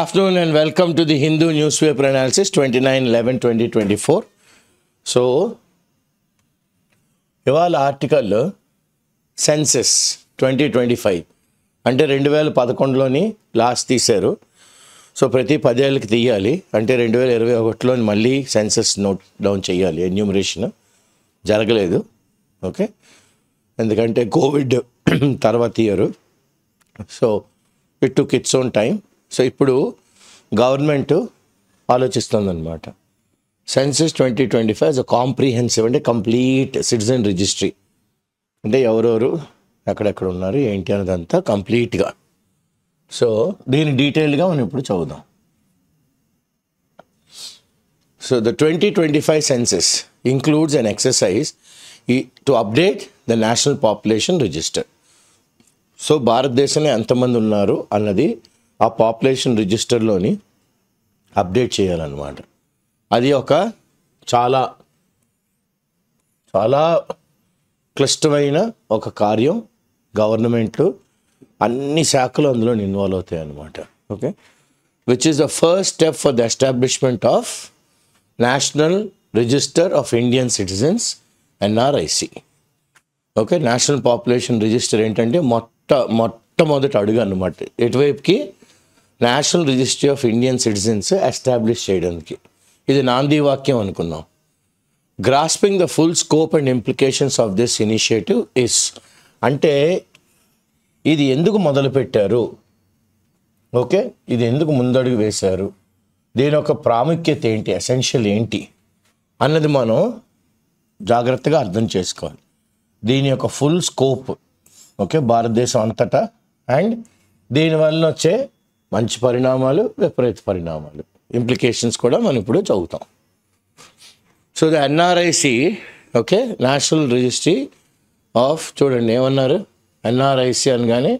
Afternoon Good the Hindu news paper the twenty nine eleven twenty twenty four so ఇవాళ article census twenty twenty five అంటే రెండు వేల పదకొండులోని last తీశారు so ప్రతి పదేళ్ళకి తీయాలి అంటే రెండు వేల ఇరవై ఒకటిలోని మళ్ళీ సెన్సెస్ నోట్ డౌన్ చేయాలి ఎన్యూమరేషన్ జరగలేదు ఓకే ఎందుకంటే కోవిడ్ తర్వాత year so it took its own time so ఇప్పుడు గవర్నమెంట్ ఆలోచిస్తుందన్నమాట census twenty twenty five uh comprehensive అంటే కంప్లీట్ సిటిజన్ రిజిస్ట్రీ అంటే ఎవరెవరు ఎక్కడెక్కడ ఉన్నారు ఏంటి అన్నదంతా కంప్లీట్గా సో దీని డీటెయిల్గా మనం ఇప్పుడు చదువుదాం so the twenty twenty five census includes an exercise ఈ to update the national population register so భారతదేశంలో ఎంతమంది ఉన్నారు అన్నది ఆ పాపులేషన్ రిజిస్టర్లోని అప్డేట్ చేయాలన్నమాట అది ఒక చాలా చాలా క్లిష్టమైన ఒక కార్యం గవర్నమెంట్లు అన్ని శాఖలు అందులో ఇన్వాల్వ్ అవుతాయి అన్నమాట okay which is the first step for the establishment of national register of Indian citizens NRIC okay national population register ఏంటంటే మొట్ట మొట్టమొదటి అడుగు అన్నమాట ఎటువైపుకి national registry of Indian citizens establish చేయడానికి ఇది నాంది వాక్యం అనుకున్నాం grasping the full scope and implications of this initiative is అంటే ఇది ఎందుకు మొదలుపెట్టారు ఓకే ఇది ఎందుకు ముందడుగు వేశారు దీని యొక్క ప్రాముఖ్యత ఏంటి ఎసెన్షియల్ ఏంటి అన్నది మనం జాగ్రత్తగా అర్థం చేసుకోవాలి దీని యొక్క ఫుల్ స్కోప్ ఓకే భారతదేశం అంతటా అండ్ దీనివల్ల వచ్చే మంచి పరిణామాలు విపరీత పరిణామాలు ఇంప్లికేషన్స్ కూడా మనం ఇప్పుడు చదువుతాం so the NRIC okay national registry of చూడండి ఏమన్నారు ఎన్ఆర్ఐసి అనగానే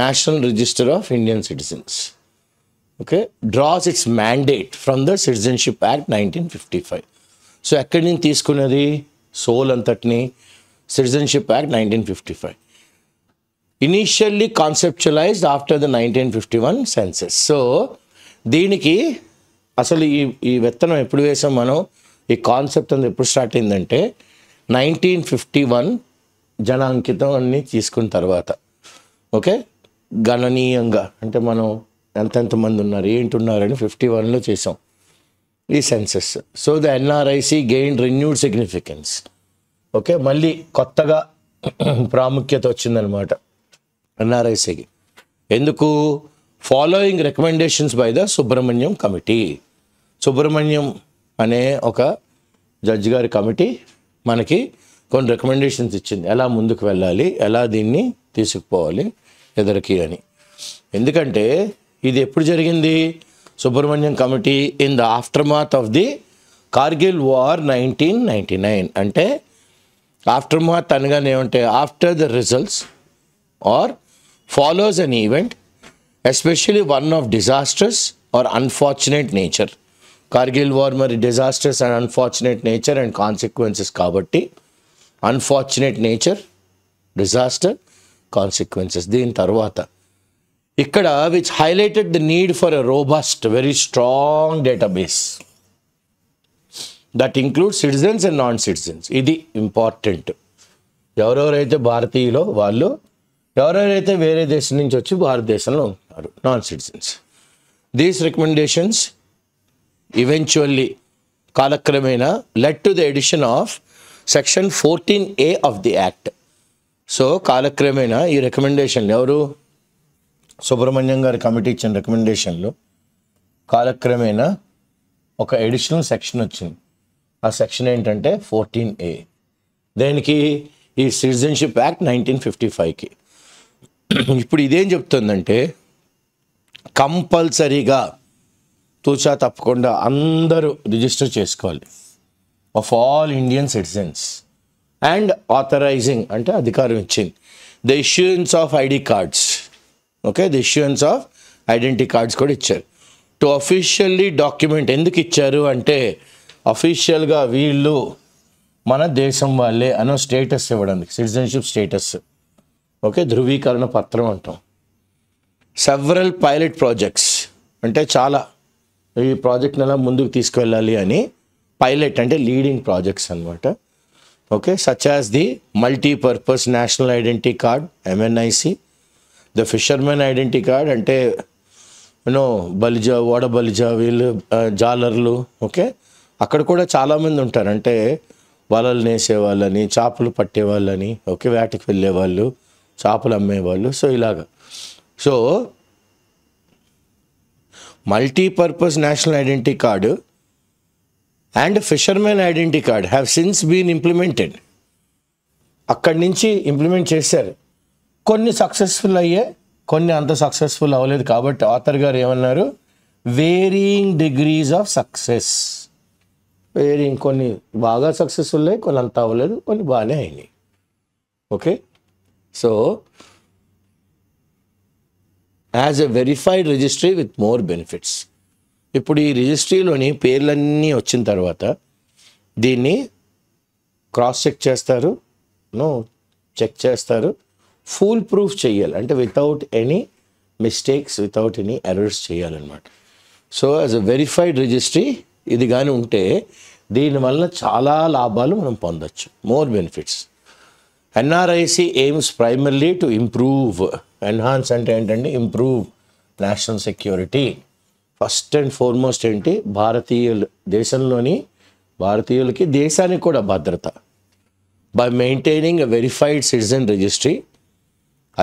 national register of Indian citizens okay draws its mandate from the citizenship act nineteen fifty five so ఎక్కడి నుంచి తీసుకున్నది సోల్ అంతటిని citizenship act nineteen fifty five initially conceptualised after the nineteen fifty one census so దీనికి అసలు ఈ ఈ విత్తనం ఎప్పుడు వేసాం మనం ఈ కాన్సెప్ట్ అంతా ఎప్పుడు స్టార్ట్ అయిందంటే నైన్టీన్ ఫిఫ్టీ వన్ జనాంకితం అన్ని తీసుకున్న తర్వాత ఓకే గణనీయంగా అంటే మనం మంది ఉన్నారు ఏంటి ఉన్నారని ఫిఫ్టీ వన్లో చేసాం ఈ census so the NRIC gain renewed significance okay మళ్ళీ కొత్తగా ప్రాముఖ్యత వచ్చిందనమాట ఎన్ఆర్ఐసికి ఎందుకు following recommendations by the Subrahmanyam committee Subrahmanyam అనే ఒక జడ్జి గారి కమిటీ మనకి కొన్ని రికమెండేషన్స్ ఇచ్చింది ఎలా ముందుకు వెళ్ళాలి ఎలా దీన్ని తీసుకుపోవాలి ఎదరికి అని ఎందుకంటే ఇది ఎప్పుడు జరిగింది Subrahmanyam committee in the aftermath of the Kargil war nineteen ninety nine అంటే ఆఫ్టర్ మాత్ అనగానే ఏమంటే after the results or follows an event especially one of disasters or unfortunate nature Kargil war మరి disasters and unfortunate nature and consequences కాబట్టి unfortunate nature disaster consequences దీని తర్వాత ఇక్కడ which highlighted the need for a robust very strong database that include citizens and non citizens ఇది important ఎవరెవరైతే భారతీయులో వాళ్ళు ఎవరెవరైతే వేరే దేశం నుంచి వచ్చి భారతదేశంలో ఉంటున్నారు non citizens these recommendations eventually కాలక్రమేణా led to the addition of section fourteen A of the act so కాలక్రమేణా ఈ రికమెండేషన్లు ఎవరు సుబ్రహ్మణ్యం గారి కమిటీ ఇచ్చిన రికమెండేషన్లు కాలక్రమేణా ఒక ఎడిషనల్ సెక్షన్ వచ్చింది ఆ సెక్షన్ ఏంటంటే ఫోర్టీన్ ఏ దేనికి ఈ సిటిజన్షిప్ యాక్ట్ నైన్టీన్ ఫిఫ్టీ ఫైవ్కి ఇప్పుడు ఇదేం చెప్తుందంటే కంపల్సరీగా తూచా తప్పకుండా అందరూ రిజిస్టర్ చేసుకోవాలి of all Indian citizens and authorising అంటే అధికారం ఇచ్చింది the issuance of ID cards okay the issuance of identity cards కూడా ఇచ్చారు టు అఫీషియల్లీ డాక్యుమెంట్ ఎందుకు ఇచ్చారు అంటే అఫీషియల్గా వీళ్ళు మన దేశం వాళ్ళే అనో స్టేటస్ ఇవ్వడానికి సిటిజన్షిప్ స్టేటస్ ఓకే ధృవీకరణ పత్రం అంటాం సెవరల్ పైలట్ ప్రాజెక్ట్స్ అంటే చాలా ఈ ప్రాజెక్ట్ని ఎలా ముందుకు తీసుకువెళ్ళాలి అని పైలట్ అంటే లీడింగ్ ప్రాజెక్ట్స్ అనమాట okay such as the multipurpose national identity card MNIC the fishermen identity card అంటే యూనో బలిజా ఓడ బలిజా వీళ్ళు జాలర్లు ఓకే అక్కడ కూడా చాలామంది ఉంటారు అంటే వలలు నేసేవాళ్ళని చేపలు పట్టేవాళ్ళని ఓకే వేటకి వెళ్ళేవాళ్ళు చేపలు అమ్మేవాళ్ళు సో ఇలాగ so multipurpose national identity card and fishermen identity card have since been implemented అక్కడి నుంచి ఇంప్లిమెంట్ చేశారు కొన్ని సక్సెస్ఫుల్ అయ్యే కొన్ని అంత సక్సెస్ఫుల్ అవ్వలేదు కాబట్టి ఆథర్ గారు ఏమన్నారు varying degrees of success varying కొన్ని బాగా సక్సెస్ఫుల్ అయ్యి కొన్ని అంత అవ్వలేదు కొన్ని బాగానే అయినాయి okay so as a verified registry with more benefits ఇప్పుడు ఈ రిజిస్ట్రీలోని పేర్లన్నీ వచ్చిన తర్వాత దీన్ని క్రాస్ చెక్ చేస్తారు చెక్ చేస్తారు ఫుల్ ప్రూఫ్ చేయాలి అంటే without any mistakes without any errors చేయాలన్నమాట so as uh verified registry ఇది కానీ ఉంటే దీనివల్ల చాలా లాభాలు మనం పొందొచ్చు more benefits NRIC aims primarily to improve enhance అంటే ఏంటంటే improve national security first and foremost ఏంటి భారతీయులు దేశంలోని భారతీయులకి దేశానికి కూడా భద్రత by maintaining a verified citizen registry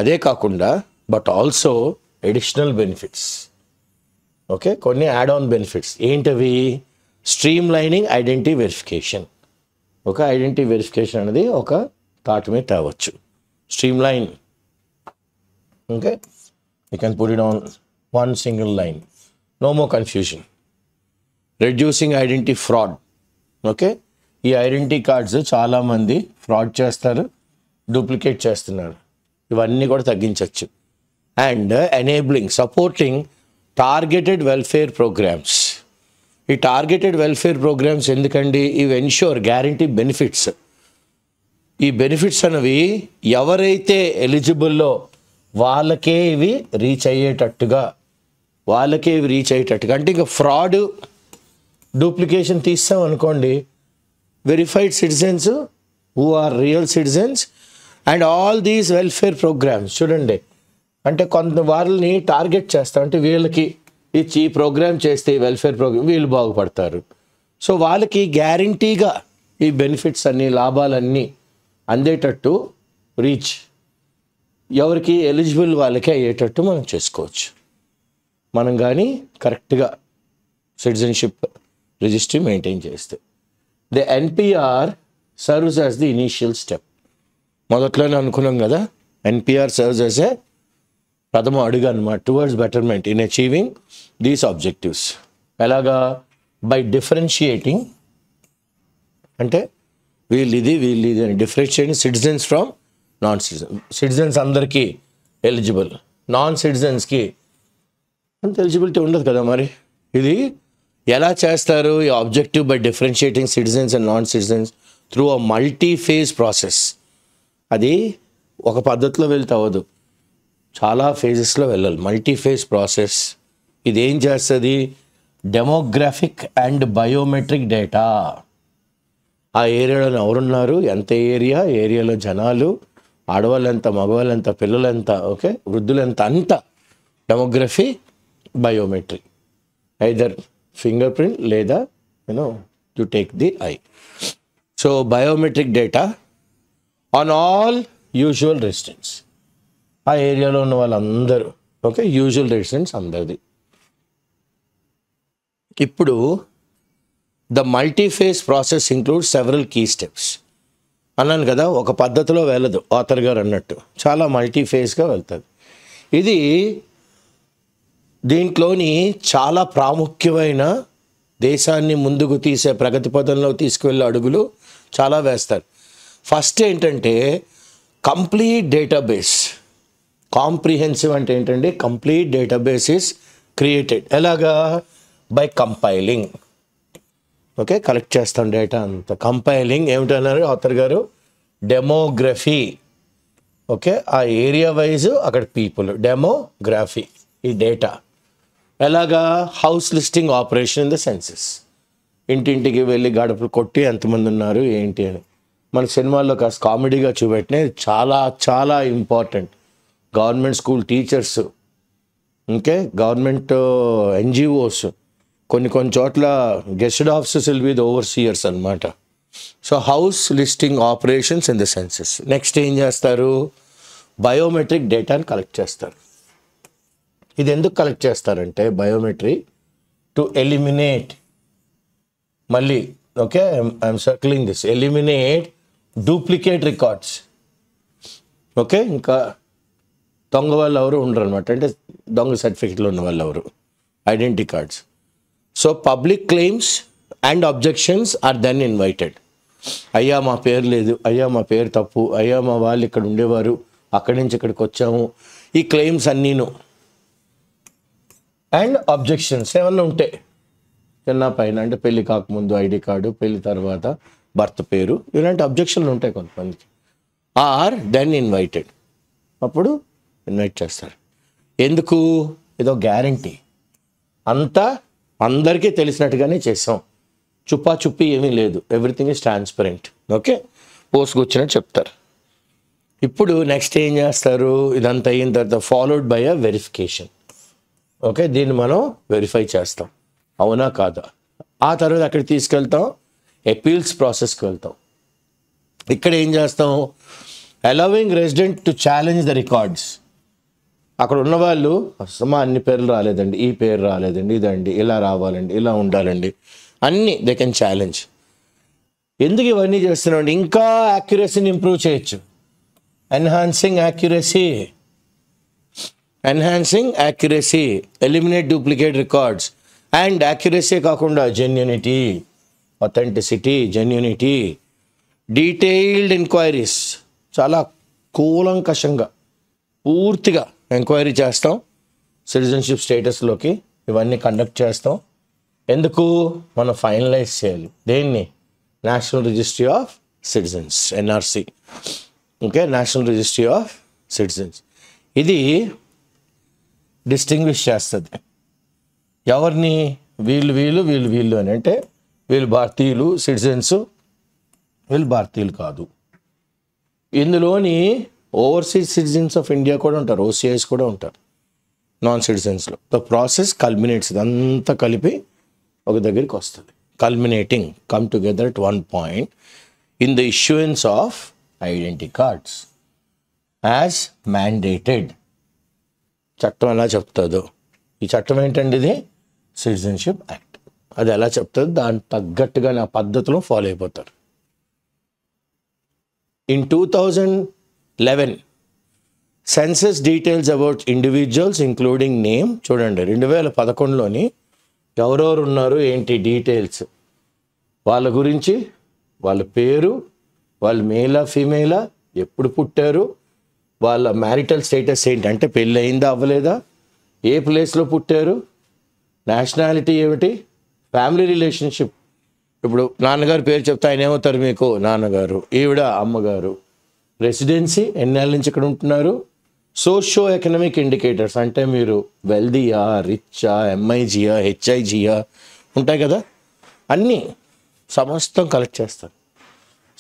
అదే కాకుండా but also additional benefits okay కొన్ని యాడ్ ఆన్ బెనిఫిట్స్ ఏంటవి స్ట్రీమ్ లైనింగ్ ఐడెంటిటీ వెరిఫికేషన్ ఒక ఐడెంటిటీ వెరిఫికేషన్ అనేది ఒక తాటమే తేవచ్చు streamline okay you can put it on one single line no more confusion reducing identity fraud okay ఈ identity cards చాలామంది fraud చేస్తారు డూప్లికేట్ చేస్తున్నారు ఇవన్నీ కూడా తగ్గించవచ్చు and enabling supporting targeted welfare programmes ఈ టార్గెటెడ్ వెల్ఫేర్ ప్రోగ్రామ్స్ ఎందుకండి ఇవి ఎన్ష్యూర్ గ్యారంటీ బెనిఫిట్స్ ఈ బెనిఫిట్స్ అనేవి ఎవరైతే ఎలిజిబుల్లో వాళ్ళకే ఇవి రీచ్ అయ్యేటట్టుగా వాళ్ళకే ఇవి రీచ్ అయ్యేటట్టుగా అంటే ఇంకా ఫ్రాడ్ డూప్లికేషన్ తీస్తాం అనుకోండి verified citizens who are real citizens and all these welfare programmes చూడండి అంటే కొంత వాళ్ళని టార్గెట్ చేస్తాం అంటే వీళ్ళకి ఇచ్చి ఈ ప్రోగ్రామ్ చేస్తే వెల్ఫేర్ ప్రోగ్రామ్ వీళ్ళు బాగుపడతారు సో వాళ్ళకి గ్యారంటీగా ఈ బెనిఫిట్స్ అన్నీ లాభాలన్నీ అందేటట్టు రీచ్ ఎవరికి ఎలిజిబుల్ వాళ్ళకి అయ్యేటట్టు మనం చేసుకోవచ్చు మనం కానీ కరెక్ట్గా సిటిజన్షిప్ రిజిస్ట్రీ మెయింటైన్ చేస్తే the NPR serves as the initial step మొదట్లోనే అనుకున్నాం కదా ఎన్పిఆర్ సర్వ్స్ యాజ్ ఏ ప్రథమ అడుగు అనమాట towards betterment in achieving these objectives ఎలాగా బై డిఫరెన్షియేటింగ్ అంటే వీళ్ళు ఇది వీళ్ళు ఇది అని డిఫరెన్స్ చేయండి citizens from non citizen citizens అందరికీ ఎలిజిబుల్ నాన్ సిటిజన్స్కి అంత ఎలిజిబిలిటీ ఉండదు కదా మరి ఇది ఎలా చేస్తారు ఈ objective by differentiating citizens and non citizens through uh multi phase process అది ఒక పద్ధతిలో వెళ్తే అవ్వదు చాలా ఫేజెస్లో వెళ్ళాలి మల్టీ ఫేజ్ ప్రాసెస్ ఇది ఏం చేస్తుంది డెమోగ్రాఫిక్ అండ్ బయోమెట్రిక్ డేటా ఆ ఏరియాలో ఎవరున్నారు ఎంత ఏరియా ఏరియాలో జనాలు ఆడవాళ్ళు ఎంత మగవాళ్ళు ఎంత పిల్లలు ఎంత ఓకే వృద్ధులు ఎంత అంత demography biometric either finger print లేదా you know to take the eye so biometric data on all usual residents ఆ ఏరియాలో ఉన్న వాళ్ళందరూ ఓకే యూజువల్ రెసిడెంట్స్ అందరిది ఇప్పుడు the multiphase process include several key steps అన్నాను కదా ఒక పద్ధతిలో వెళ్ళదు ఆథర్ గారు అన్నట్టు చాలా మల్టీఫేస్గా వెళ్తుంది ఇది దీంట్లోని చాలా ప్రాముఖ్యమైన దేశాన్ని ముందుకు తీసే ప్రగతి పదంలో తీసుకువెళ్ళే అడుగులు చాలా వేస్తారు ఫస్ట్ ఏంటంటే కంప్లీట్ డేటాబేస్ కాంప్రిహెన్సివ్ అంటే ఏంటంటే కంప్లీట్ డేటాబేస్ ఇస్ క్రియేటెడ్ ఎలాగా బై కంపైలింగ్ ఓకే కలెక్ట్ చేస్తాం డేటా అంతా కంపైలింగ్ ఏమిటన్నారు ఆథర్ గారు డెమోగ్రఫీ ఓకే ఆ ఏరియా వైజ్ అక్కడ పీపుల్ డెమోగ్రఫీ ఈ డేటా ఎలాగా house listing operation in the census ఇంటింటికి వెళ్ళి గడపలు కొట్టి ఎంతమంది ఉన్నారు ఏంటి అని మన సినిమాల్లో కాస్త కామెడీగా చూపెట్టినా చాలా చాలా ఇంపార్టెంట్ గవర్నమెంట్ స్కూల్ టీచర్స్ ఇంకే గవర్నమెంట్ ఎన్జిఓస్ కొన్ని కొన్ని చోట్ల guest officers will be the overseers అనమాట so house listing operations in the census next ఏం చేస్తారు బయోమెట్రిక్ డేటాని కలెక్ట్ చేస్తారు ఇది ఎందుకు కలెక్ట్ చేస్తారంటే బయోమెట్రీ టు ఎలిమినేట్ మళ్ళీ okay I'm circling this eliminate duplicate records okay ఇంకా దొంగ వాళ్ళు ఎవరు ఉండరు అనమాట అంటే దొంగ సర్టిఫికెట్లు ఉన్న వాళ్ళు ఎవరు identity cards so public claims and objections are then invited అయ్యా మా పేరు లేదు అయ్యా మా పేరు తప్పు అయ్యా మా వాళ్ళు ఇక్కడ ఉండేవారు అక్కడి నుంచి ఇక్కడికి వచ్చాము ఈ క్లెయిమ్స్ అన్నీను అండ్ అబ్జెక్షన్స్ ఏమన్నా ఉంటే చిన్న పైన అంటే పెళ్ళి కాకముందు ఐడి కార్డు పెళ్ళి తర్వాత భర్త పేరు ఇలాంటి అబ్జెక్షన్లు ఉంటాయి కొంతమందికి ఆర్ దెన్ ఇన్వైటెడ్ అప్పుడు ఇన్వైట్ చేస్తారు ఎందుకు ఏదో గ్యారంటీ అంతా అందరికీ తెలిసినట్టుగానే చేసాం చుప్పా చుప్పి ఏమీ లేదు ఎవ్రీథింగ్ ఈజ్ ట్రాన్స్పరెంట్ ఓకే పోసుకొచ్చినట్టు చెప్తారు ఇప్పుడు నెక్స్ట్ ఏం చేస్తారు ఇదంతా అయిన తర్వాత followed by uh verification okay దీన్ని మనం వెరిఫై చేస్తాం అవునా కాదా ఆ తర్వాత అక్కడ తీసుకెళ్తాం అపీల్స్ ప్రాసెస్కి వెళ్తాం ఇక్కడ ఏం చేస్తాం allowing resident to challenge the records అక్కడ ఉన్నవాళ్ళు అసమా అన్ని పేర్లు రాలేదండి ఈ పేరు రాలేదండి ఇదండి ఇలా రావాలండి ఇలా ఉండాలండి అన్నీ దే కెన్ ఛాలెంజ్ ఎందుకు ఇవన్నీ చేస్తున్నామండి ఇంకా యాక్యురసీని ఇంప్రూవ్ చేయొచ్చు enhancing accuracy enhancing accuracy eliminate duplicate records and accuracy కాకుండా genuinity authenticity genuinity detailed enquiries చాలా కూలంకషంగా పూర్తిగా ఎంక్వైరీ చేస్తాం సిటిజన్షిప్ స్టేటస్లోకి ఇవన్నీ కండక్ట్ చేస్తాం ఎందుకు మనం ఫైనలైజ్ చేయాలి దేన్ని national registry of citizens NRC okay national registry of citizens ఇది డిస్టింగ్విష్ చేస్తుంది ఎవరిని వీళ్ళు వీళ్ళు వీళ్ళు వీళ్ళు అని అంటే వీళ్ళు భారతీయులు సిటిజన్స్ వీళ్ళు భారతీయులు కాదు ఇందులోని ఓవర్సీస్ సిటిజన్స్ ఆఫ్ ఇండియా కూడా ఉంటారు ఓసీఐస్ కూడా ఉంటారు నాన్ సిటిజన్స్లో ద ప్రాసెస్ కల్మినేట్స్ అంతా కలిపి ఒక దగ్గరికి వస్తుంది culminating come together at one point in the issuance of identity cards as mandated చట్టం ఎలా చెప్తుందో ఈ చట్టం ఏంటండి ఇది సిటిజన్షిప్ యాక్ట్ అది ఎలా చెప్తుంది దానికి తగ్గట్టుగా నా పద్ధతిలో ఫాలో అయిపోతారు in two thousand eleven census details about individuals including name చూడండి రెండు వేల పదకొండులోని ఎవరెవరు ఉన్నారు ఏంటి డీటెయిల్స్ వాళ్ళ గురించి వాళ్ళ పేరు వాళ్ళు మేలా ఫీమేలా ఎప్పుడు పుట్టారు వాళ్ళ మ్యారిటల్ స్టేటస్ ఏంటి అంటే పెళ్ళి అయిందా అవ్వలేదా ఏ ప్లేస్లో పుట్టారు నేషనాలిటీ ఏమిటి ఫ్యామిలీ రిలేషన్షిప్ ఇప్పుడు నాన్నగారు పేరు చెప్తే ఆయన ఏమవుతారు మీకు నాన్నగారు ఈవిడ అమ్మగారు రెసిడెన్సీ ఎన్నేళ్ళ నుంచి ఇక్కడ ఉంటున్నారు సోషో ఎకనామిక్ ఇండికేటర్స్ అంటే మీరు వెల్దీయా రిచ్చా ఎంఐజియా హెచ్ఐజియా ఉంటాయి కదా అన్నీ సమస్తం కలెక్ట్ చేస్తారు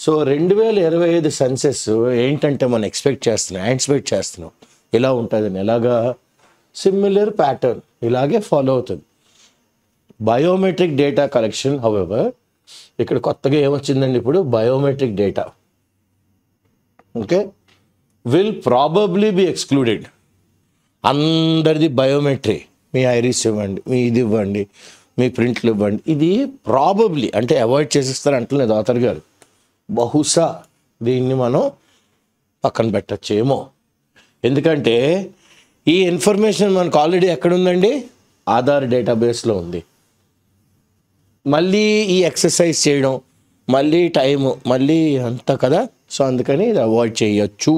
సో రెండు వేల ఇరవై ఐదు సెన్సెస్ ఏంటంటే మనం ఎక్స్పెక్ట్ చేస్తున్నాం యాంటిసిపేట్ చేస్తున్నాం ఇలా ఉంటుందని ఎలాగా సిమిలర్ ప్యాటర్న్ ఇలాగే ఫాలో అవుతుంది బయోమెట్రిక్ డేటా కలెక్షన్ హవెవర్ ఇక్కడ కొత్తగా ఏమొచ్చిందండి ఇప్పుడు biometric data okay will probably be excluded అందరిది బయోమెట్రీ మీ ఐరిస్ ఇవ్వండి మీ ఇది ఇవ్వండి మీ ప్రింట్లు ఇవ్వండి ఇది ప్రాబబ్లీ అంటే అవాయిడ్ చేసిస్తారు అంటలేదు ఆథర్ గారు బహుశా దీన్ని మనం పక్కన పెట్టచ్చేమో ఎందుకంటే ఈ ఇన్ఫర్మేషన్ మనకు ఆల్రెడీ ఎక్కడ ఉందండి ఆధార్ డేటాబేస్లో ఉంది మళ్ళీ ఈ ఎక్సర్సైజ్ చేయడం మళ్ళీ టైము మళ్ళీ అంతా కదా సో అందుకని ఇది అవాయిడ్ చేయొచ్చు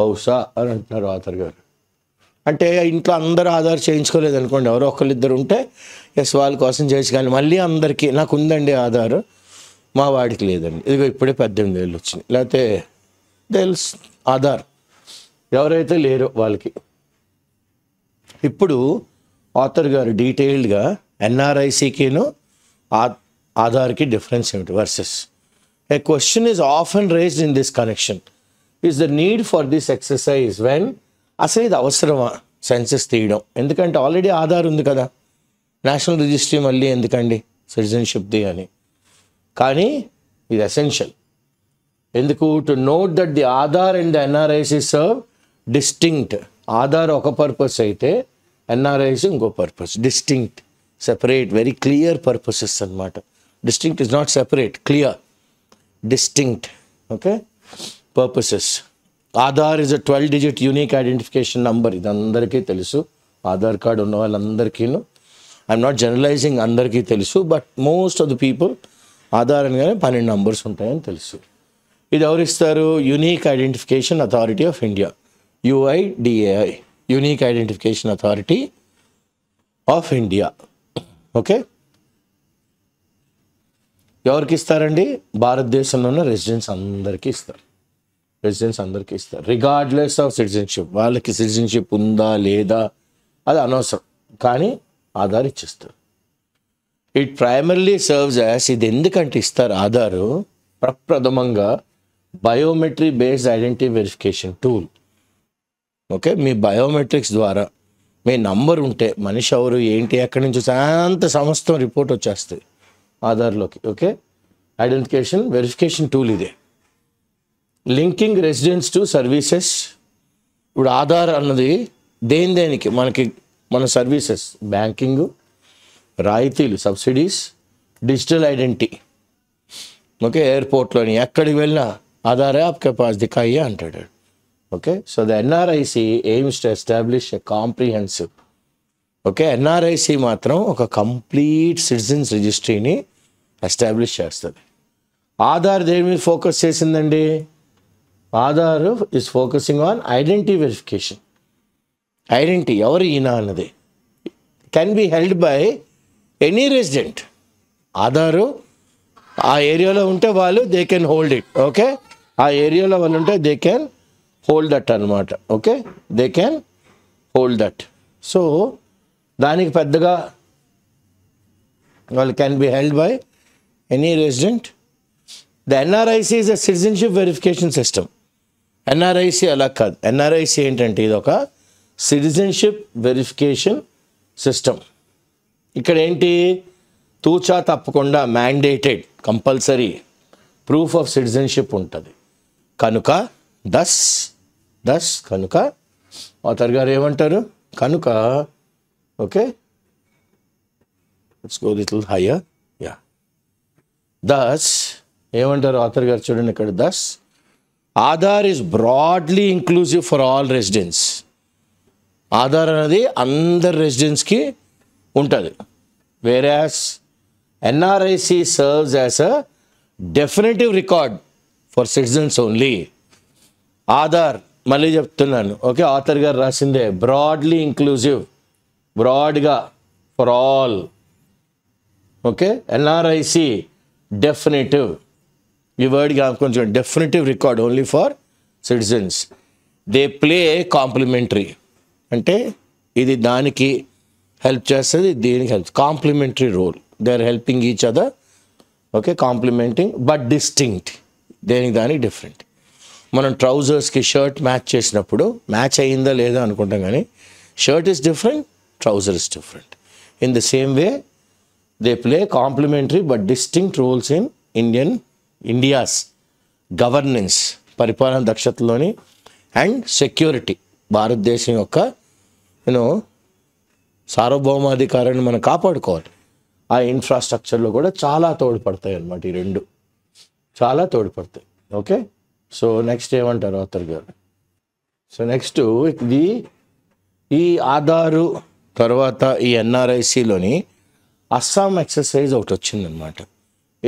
బహుశా అని అంటున్నారు ఆధార్ గారు అంటే ఇంట్లో అందరూ ఆధార్ చేయించుకోలేదు అనుకోండి ఎవరో ఒకరిద్దరు ఉంటే ఎస్ వాళ్ళ కోసం చేయొచ్చు కానీ మళ్ళీ అందరికీ నాకు ఉందండి ఆధార్ మా వాడికి లేదండి ఇదిగో ఇప్పుడే పద్దెనిమిది ఏళ్ళు వచ్చింది లేకపోతే తెలుసు ఆధార్ ఎవరైతే లేరో వాళ్ళకి ఇప్పుడు ఆథర్ గారు డీటెయిల్డ్గా ఎన్ఆర్ఐసీకిను ఆధార్కి డిఫరెన్స్ ఏమిటి versus a question is often raised in this connection Is the need for this exercise when అసలు ఇది అవసరమా సెన్సెస్ తీయడం ఎందుకంటే ఆల్రెడీ ఆధార్ ఉంది కదా నేషనల్ రిజిస్ట్రీ మళ్ళీ ఎందుకండి సిటిజన్షిప్ది అని కానీ ఇది ఎసెన్షియల్ ఎందుకు to note that the Aadhaar and the NRIC serve distinct Aadhaar ఒక పర్పస్ అయితే ఎన్ఆర్ఐసి ఇంకో purpose distinct separate very clear purposes అనమాట distinct is not separate clear distinct okay purposes Aadhaar is uh twelve digit unique identification number ఇది అందరికీ తెలుసు Aadhaar card ఉన్న వాళ్ళందరికీను I'm not generalizing అందరికీ తెలుసు but most of the people Aadhaar అనగానే పన్నెండు నంబర్స్ ఉంటాయని తెలుసు ఇది ఎవరిస్తారు unique identification authority of India UIDAI unique identification authority of India okay ఎవరికి ఇస్తారండి భారతదేశంలో ఉన్న రెసిడెన్స్ అందరికీ ఇస్తారు రెసిడెన్స్ అందరికీ ఇస్తారు రిగార్డ్లెస్ ఆఫ్ సిటిజన్షిప్ వాళ్ళకి సిటిజన్షిప్ ఉందా లేదా అది అనవసరం కానీ ఆధార్ ఇచ్చేస్తారు ఇట్ ప్రైమర్లీ సర్వ్స్ యాస్ ఇది ఎందుకంటే ఇస్తారు ఆధారు ప్రప్రథమంగా biometric based identity verification tool okay మీ బయోమెట్రిక్స్ ద్వారా మీ నంబర్ ఉంటే మనిషి ఎవరు ఏంటి ఎక్కడి నుంచి అంత సమస్తం రిపోర్ట్ వచ్చేస్తాయి ఆధార్లోకి ఓకే ఐడెంటిఫికేషన్ వెరిఫికేషన్ టూల్ ఇదే లింకింగ్ రెసిడెన్స్ టు సర్వీసెస్ ఇప్పుడు ఆధార్ అన్నది దేని దేనికి మనకి మన సర్వీసెస్ బ్యాంకింగ్ రాయితీలు సబ్సిడీస్ డిజిటల్ ఐడెంటిటీ ఓకే ఎయిర్పోర్ట్లోని ఎక్కడికి వెళ్ళినా ఆధారే ఆప్ కెపాస్ దికాయి అంటాడు okay so the NRIC aims to establish a comprehensive okay NRIC మాత్రం ఒక కంప్లీట్ సిటిజన్స్ రిజిస్ట్రీని ఎస్టాబ్లిష్ చేస్తుంది ఆధార్ దేని మీద ఫోకస్ చేసిందండి Aadhaar is focusing on identity verification identity ఎవరు ఈయన అన్నది can be held by any resident Aadhaar ఆ ఏరియాలో ఉంటే వాళ్ళు they can hold it okay ఆ ఏరియాలో వాళ్ళు ఉంటే దే కెన్ హోల్డ్ దట్ అనమాట okay they can hold that so దానికి పెద్దగా వాళ్ళు can be held by any resident the NRIC is a citizenship verification system NRIC అలా కాదు ఎన్ఆర్ఐసి ఏంటంటే ఇది ఒక సిటిజన్షిప్ వెరిఫికేషన్ సిస్టమ్ ఇక్కడ ఏంటి తూచా తప్పకుండా mandated compulsory proof of citizenship ఉంటుంది కనుక దస్ దస్ కనుక ఆథర్ గారు ఏమంటారు కనుక okay it's go little higher thus ఏమంటారు ఆథర్ గారు చూడండి ఇక్కడ thus Aadhaar is broadly inclusive for all residence Aadhaar అనేది అందరి రెసిడెన్స్కి ఉంటుంది whereas NRIC serves as a definitive record for citizens only Aadhaar మళ్ళీ చెప్తున్నాను ఓకే ఆథర్ గారు రాసిందే బ్రాడ్లీ ఇంక్లూజివ్ బ్రాడ్గా for all okay NRIC definitive ఈ వర్డ్ కొంచెం definitive record only for citizens they play complementary అంటే ఇది దానికి హెల్ప్ చేస్తుంది దీనికి help complementary role they are helping each other okay complementing but distinct దేనికి దానికి డిఫరెంట్ మనం ట్రౌజర్స్కి షర్ట్ మ్యాచ్ చేసినప్పుడు మ్యాచ్ అయ్యిందా లేదా అనుకుంటాం కానీ shirt is different trouser is different in the same way they play complementary but distinct roles in Indian India's governance పరిపాలన దక్షతలోని అండ్ సెక్యూరిటీ భారతదేశం యొక్క యూనో సార్వభౌమాధికారాన్ని మనం కాపాడుకోవాలి ఆ ఇన్ఫ్రాస్ట్రక్చర్లో కూడా చాలా తోడ్పడతాయి అన్నమాట ఈ రెండు చాలా తోడ్పడతాయి ఓకే సో నెక్స్ట్ ఏమంటారు అత్తర్ గారు సో నెక్స్ట్ ఇది ఈ ఆధారు తర్వాత ఈ ఎన్ఆర్ఐసిలోని అస్సాం ఎక్సర్సైజ్ ఒకటి వచ్చిందనమాట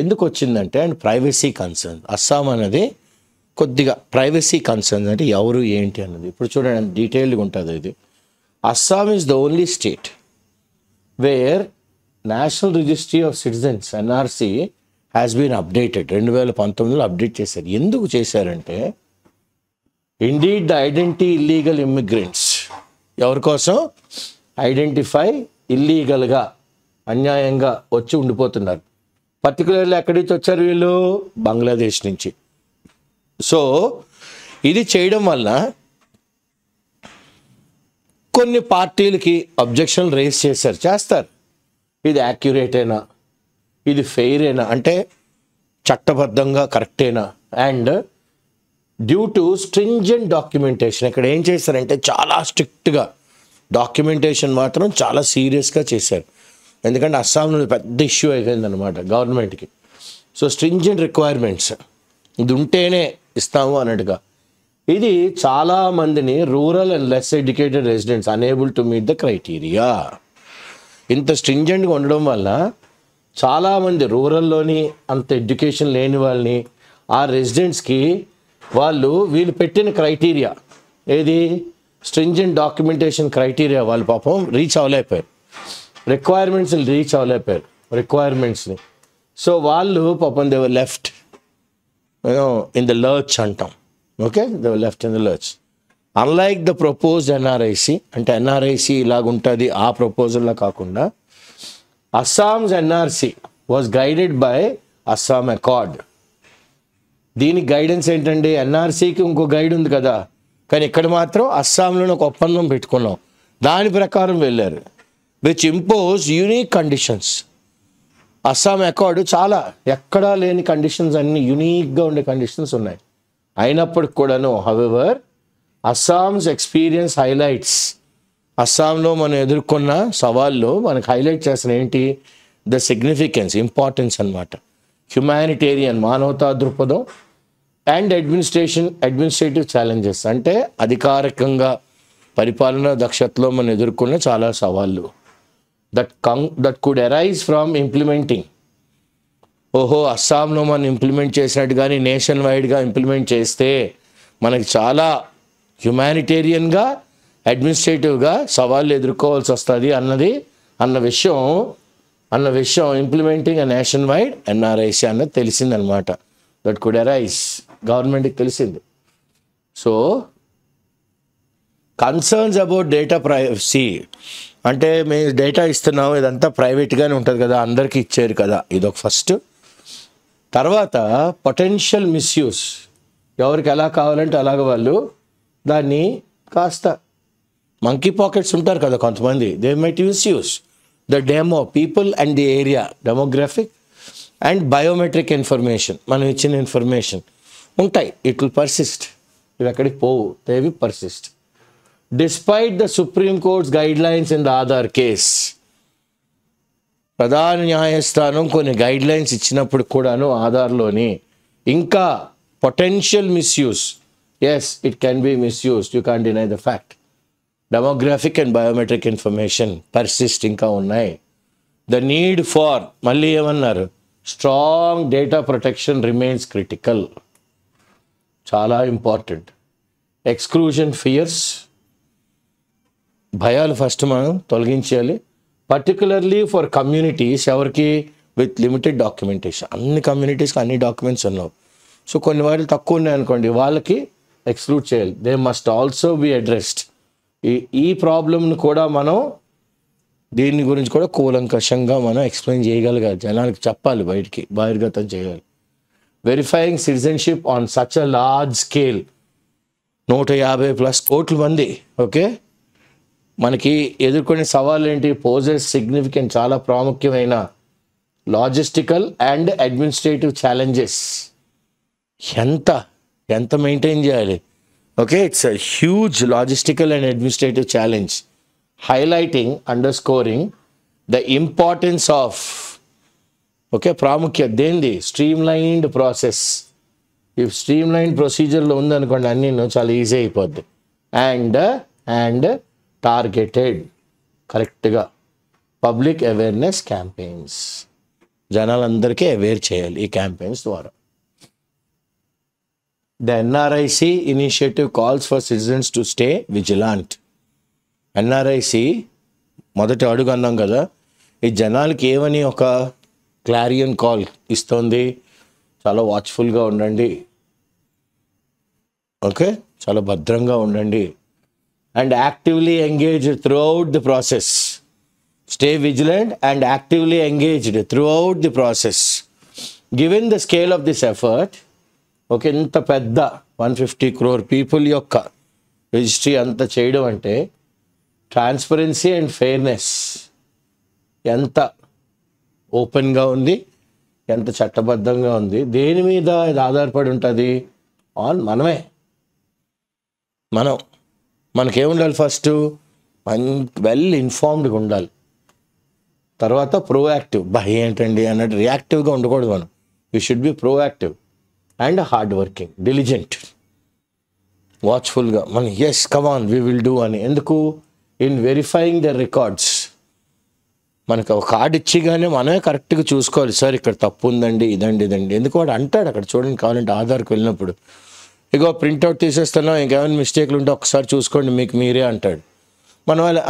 ఎందుకు వచ్చిందంటే అండ్ ప్రైవసీ కన్సర్న్ అస్సాం అనేది కొద్దిగా ప్రైవసీ కన్సర్న్ అంటే ఎవరు ఏంటి అన్నది ఇప్పుడు చూడండి డీటెయిల్గా ఉంటుంది ఇది Assam is the only state where national registry of citizens NRC has been updated రెండు వేల పంతొమ్మిదిలో అప్డేట్ చేశారు ఎందుకు చేశారంటే indeed the identity illegal immigrants ఎవరి కోసం ఐడెంటిఫై ఇల్లీగల్గా అన్యాయంగా వచ్చి ఉండిపోతున్నారు పర్టికులర్లీ ఎక్కడి నుంచి వచ్చారు వీళ్ళు బంగ్లాదేశ్ నుంచి సో ఇది చేయడం వల్ల కొన్ని పార్టీలకి అబ్జెక్షన్లు రేస్ చేశారు చేస్తారు ఇది యాక్యురేటేనా ఇది ఫెయిరేనా అంటే చట్టబద్ధంగా కరెక్టేనా and due to stringent documentation ఇక్కడ ఏం చేశారంటే చాలా స్ట్రిక్ట్గా డాక్యుమెంటేషన్ మాత్రం చాలా సీరియస్గా చేశారు ఎందుకంటే అస్సాం నుండి పెద్ద ఇష్యూ అయిపోయిందనమాట గవర్నమెంట్కి సో స్ట్రింజెంట్ రిక్వైర్మెంట్స్ ఇది ఉంటేనే ఇస్తాము అన్నట్టుగా ఇది చాలామందిని rural and less educated residents unable to meet the criteria ఇంత స్ట్రింజెంట్గా ఉండడం వల్ల చాలామంది రూరల్లోని అంత ఎడ్యుకేషన్ లేని వాళ్ళని ఆ రెసిడెంట్స్కి వాళ్ళు వీళ్ళు పెట్టిన క్రైటీరియా ఏది స్ట్రింజెంట్ డాక్యుమెంటేషన్ క్రైటీరియా వాళ్ళు పాపం రీచ్ అవ్వలేకపోయారు రిక్వైర్మెంట్స్ని రీచ్ అవ్వలేకపోయారు రిక్వైర్మెంట్స్ని సో వాళ్ళు పాపం they were left in the lurch అంటాం okay they were left in the lurch unlike the propose NRIC అంటే ఎన్ఆర్ఐసి ఇలాగుంటుంది ఆ ప్రపోజల్లో కాకుండా Assam's NRC was guided by Assam accord దీని గైడెన్స్ ఏంటండి ఎన్ఆర్సీకి ఇంకో గైడ్ ఉంది కదా కానీ ఇక్కడ మాత్రం అస్సాంలోనే ఒక ఒప్పందం పెట్టుకున్నాం దాని ప్రకారం వెళ్ళారు which impose unique conditions Assam accord చాలా ఎక్కడా లేని కండిషన్స్ అన్ని యునీక్గా ఉండే కండిషన్స్ ఉన్నాయి అయినప్పటికి కూడాను హవెవర్ అస్సాంస్ ఎక్స్పీరియన్స్ హైలైట్స్ అస్సాంలో మనం ఎదుర్కొన్న సవాళ్ళు మనకు హైలైట్ చేసిన ఏంటి ద సిగ్నిఫికెన్స్ ఇంపార్టెన్స్ అనమాట హ్యుమానిటేరియన్ మానవతా దృక్పథం అండ్ అడ్మినిస్ట్రేషన్ అడ్మినిస్ట్రేటివ్ ఛాలెంజెస్ అంటే అధికారికంగా పరిపాలన దక్షతలో మనం ఎదుర్కొన్న చాలా సవాళ్ళు that come that could arise from implementing ఓహో అస్సాంలో మనం ఇంప్లిమెంట్ చేసినట్టు కానీ నేషన్ వైడ్గా ఇంప్లిమెంట్ చేస్తే మనకి చాలా హ్యుమానిటేరియన్గా అడ్మినిస్ట్రేటివ్గా సవాళ్ళు ఎదుర్కోవాల్సి వస్తుంది అన్నది అన్న విషయం అన్న విషయం implementing a nationwide NRIC అన్నది తెలిసిందనమాట దట్ కుడ్ అరైజ్ గవర్నమెంట్కి తెలిసింది so concerns about data privacy అంటే మేము డేటా ఇస్తున్నాం ఇదంతా ప్రైవేట్గానే ఉంటుంది కదా అందరికీ ఇచ్చారు కదా ఇదొక ఫస్ట్ తర్వాత పొటెన్షియల్ మిస్యూస్ ఎవరికి ఎలా కావాలంటే అలాగ వాళ్ళు దాన్ని కాస్త మంకీ పాకెట్స్ ఉంటారు కదా కొంతమంది they might misuse the demo people and the area demographic and biometric information మనం ఇచ్చిన ఇన్ఫర్మేషన్ ఉంటాయి ఇట్ విల్ పర్సిస్ట్ ఇవి ఎక్కడికి పోవు దేవి persist despite the supreme court's guidelines in the Aadhaar case ప్రధాన న్యాయస్థానం కొన్ని గైడ్లైన్స్ ఇచ్చినప్పుడు కూడాను ఆధార్లోని ఇంకా potential misuse yes it can be misuse you can deny the fact demographic and biometric information persist ఇంకా ఉన్నాయి ద నీడ్ ఫార్ మళ్ళీ ఏమన్నారు strong data protection remains critical చాలా ఇంపార్టెంట్ ఎక్స్క్లూజన్ ఫియర్స్ భయాలు ఫస్ట్ మనం తొలగించాలి పర్టికులర్లీ ఫర్ కమ్యూనిటీస్ ఎవరికి with limited documentation అన్ని కమ్యూనిటీస్కి అన్ని డాక్యుమెంట్స్ ఉన్నావు సో కొన్ని వాళ్ళు తక్కువ ఉన్నాయనుకోండి వాళ్ళకి ఎక్స్క్లూడ్ చేయాలి they must also be addressed ఈ ఈ ప్రాబ్లమ్ను కూడా మనం దీని గురించి కూడా కూలంకషంగా మనం ఎక్స్ప్లెయిన్ చేయగలగాలి జనానికి చెప్పాలి బయటికి బహిర్గతం చేయాలి verifying citizenship on such a large scale నూట యాభై ప్లస్ కోట్ల మంది ఓకే మనకి ఎదుర్కొనే సవాళ్ళు ఏంటి పోజెస్ సిగ్నిఫికెంట్ చాలా ప్రాముఖ్యమైన లాజిస్టికల్ అండ్ అడ్మినిస్ట్రేటివ్ ఛాలెంజెస్ ఎంత ఎంత మెయింటైన్ చేయాలి okay it's a huge logistical and administrative challenge highlighting underscoring the importance of okay ప్రాముఖ్యత దేనిది స్ట్రీమ్ లైన్డ్ ప్రాసెస్ ఈ స్ట్రీమ్ లైన్ ప్రొసీజర్లో ఉందనుకోండి అన్నీ చాలా ఈజీ అయిపోద్ది అండ్ అండ్ టార్గెటెడ్ కరెక్ట్గా పబ్లిక్ అవేర్నెస్ క్యాంపెయిన్స్ జనాలందరికీ అవేర్ చేయాలి ఈ క్యాంపెయిన్స్ ద్వారా the NRIC initiative calls for citizens to stay vigilant NRIC మొదటి అడుగు అన్నాం కదా ఈ జనాలకి ఏమని ఒక క్లారియన్ కాల్ ఇస్తుంది చాలా వాచ్ఫుల్గా ఉండండి ఓకే చాలా భద్రంగా ఉండండి and actively engaged throughout the process. Stay vigilant and actively engaged throughout the process. Given the scale of this effort, okay ఇంత పెద్ద వన్ ఫిఫ్టీ క్రోర్ పీపుల్ యొక్క రిజిస్ట్రీ అంత చేయడం అంటే ట్రాన్స్పరెన్సీ అండ్ ఫెయిర్నెస్ ఎంత ఓపెన్గా ఉంది ఎంత చట్టబద్ధంగా ఉంది దేని మీద ఇది ఆధారపడి ఉంటుంది ఆన్ మనమే మనం మనకేముండాలి ఫస్ట్ మన్ వెల్ ఇన్ఫార్మ్డ్గా ఉండాలి తర్వాత ప్రోయాక్టివ్ బహ్ ఏంటండి అన్నట్టు రియాక్టివ్గా ఉండకూడదు మనం you should be proactive and hard working diligent వాచ్ఫుల్గా మనం yes come on we will do అని ఎందుకు ఇన్ వెరిఫైయింగ్ ద రికార్డ్స్ మనకు ఒక కార్డు ఇచ్చిగానే మనమే కరెక్ట్గా చూసుకోవాలి సార్ ఇక్కడ తప్పు ఉందండి ఇదండి ఇదండి ఎందుకు వాడు అంటాడు అక్కడ చూడండి కావాలంటే ఆధార్కి వెళ్ళినప్పుడు ఇగో ప్రింట్అవుట్ తీసేస్తాను ఇంకేమైనా మిస్టేక్లు ఉంటే ఒకసారి చూసుకోండి మీకు మీరే అంటాడు మన వాళ్ళు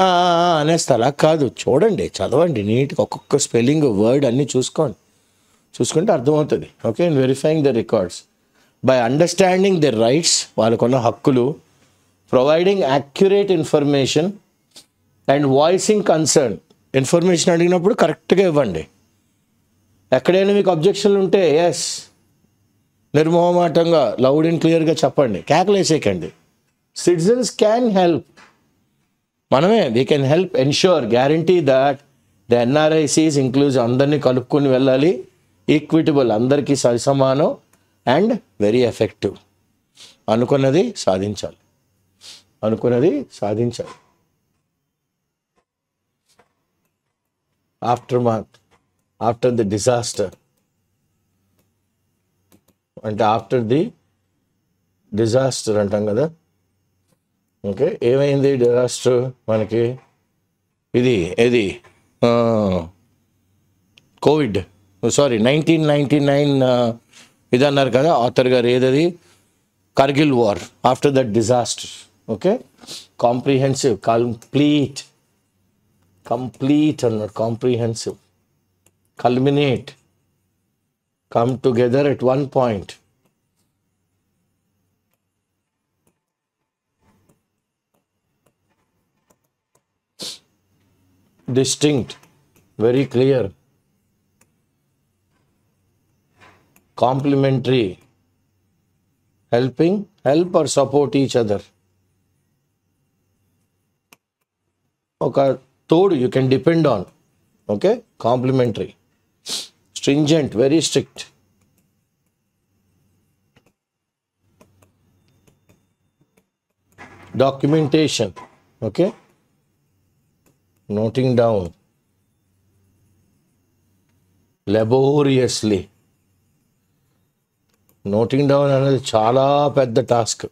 అనేస్తే అలా కాదు చూడండి చదవండి నీట్గా ఒక్కొక్క స్పెల్లింగ్ వర్డ్ అన్నీ చూసుకోండి చూసుకుంటే అర్థమవుతుంది okay in verifying the records by understanding the rights వాళ్ళకున్న హక్కులు providing accurate information and voicing concern information అడిగినప్పుడు కరెక్ట్గా ఇవ్వండి ఎక్కడైనా మీకు అబ్జెక్షన్లు ఉంటే ఎస్ నిర్మోహమాటంగా లౌడ్ అండ్ క్లియర్గా చెప్పండి కేకలేసేకండి సిటిజన్స్ క్యాన్ హెల్ప్ మనమే we can help ensure guarantee that the NRIC's include అందరినీ కలుపుకొని వెళ్ళాలి ఈక్విటబుల్ అందరికీ సరిసమానం అండ్ వెరీ ఎఫెక్టివ్ అనుకున్నది సాధించాలి అనుకున్నది సాధించాలి aftermath after the disaster అంటే ఆఫ్టర్ ది డిజాస్టర్ అంటాం కదా ఓకే ఏమైంది డిజాస్టర్ మనకి ఇది ఏది Covid sorry nineteen ninety nine ఇది అన్నారు కదా ఆథర్ గారు ఏదది Kargil war after that disaster okay comprehensive complete complete అన్నారు comprehensive culminate come together at one point. Distinct, very clear, complementary, helping, help or support each other. Okay, Third, you can depend on, okay, complementary. stringent, very strict. Documentation, okay? Noting down. Laboriously. Noting down అనేది చాలా పెద్ద task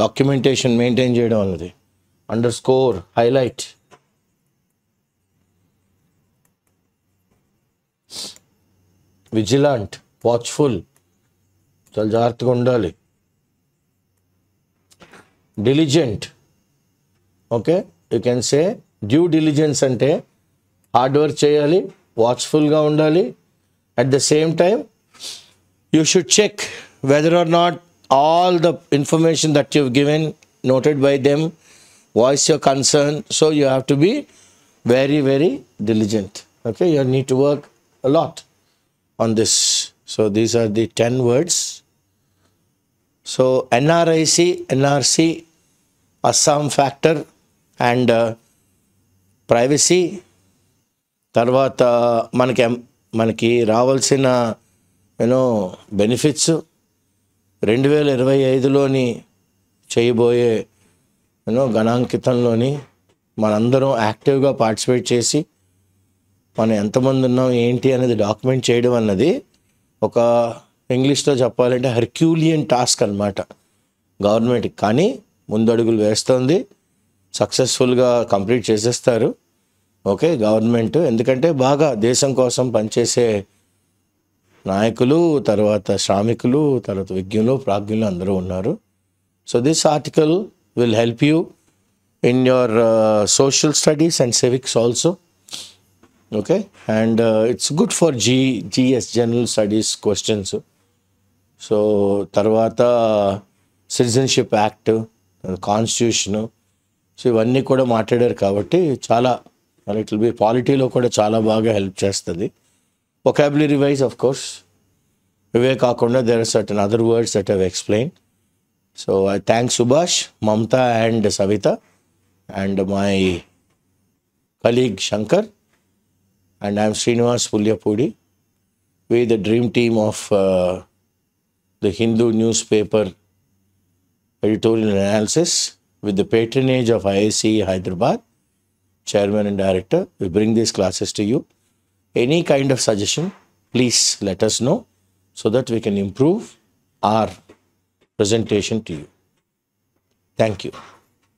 documentation maintain చేయడం అనేది underscore highlight vigilant watchful చాలా జాగ్రత్తగా ఉండాలి diligent okay you can say due diligence అంటే hard work చేయాలి వాచ్ఫుల్గా ఉండాలి at the same time you should check whether or not all the information that you've given noted by them voice your concern so you have to be very very diligent okay you need to work allot on this so these are the ten words so NRIC NRC, Assam factor and privacy తర్వాత మనకి మనకి రావాల్సిన you know benefits రెండు వేల ఇరవై ఐదులోని చేయబోయే you know గణాంకితంలోని మనందరం యాక్టివ్గా పార్టిసిపేట్ చేసి మనం ఎంతమంది ఉన్నాం ఏంటి అనేది డాక్యుమెంట్ చేయడం అన్నది ఒక ఇంగ్లీష్లో చెప్పాలంటే హెర్క్యూలియన్ టాస్క్ అనమాట గవర్నమెంట్ కానీ ముందడుగులు వేస్తుంది సక్సెస్ఫుల్గా కంప్లీట్ చేసేస్తారు ఓకే గవర్నమెంట్ ఎందుకంటే బాగా దేశం కోసం పనిచేసే నాయకులు తర్వాత శ్రామికులు తర్వాత విజ్ఞులు ప్రాజ్ఞులు అందరూ ఉన్నారు so this article will help you in your social studies and civics also okay and it's good for G GS general studies questions so తర్వాత సిటిజన్షిప్ యాక్ట్ కాన్స్టిట్యూషను సో ఇవన్నీ కూడా మాట్లాడారు కాబట్టి చాలా ఇట్ విల్ బి పాలిటీలో కూడా చాలా బాగా help చేస్తుంది ఒకాబులరీ వైజ్ ఆఫ్ కోర్స్ ఇవే కాకుండా there are certain other words that have explain so I thank Subhash Mamata and Savita and my colleague Shankar and I'm Srinivas Pulyapudi. We the dream team of uh, the Hindu newspaper editorial analysis with the patronage of IAC Hyderabad, chairman and director. We bring these classes to you. Any kind of suggestion, please let us know so that we can improve our presentation to you. Thank you.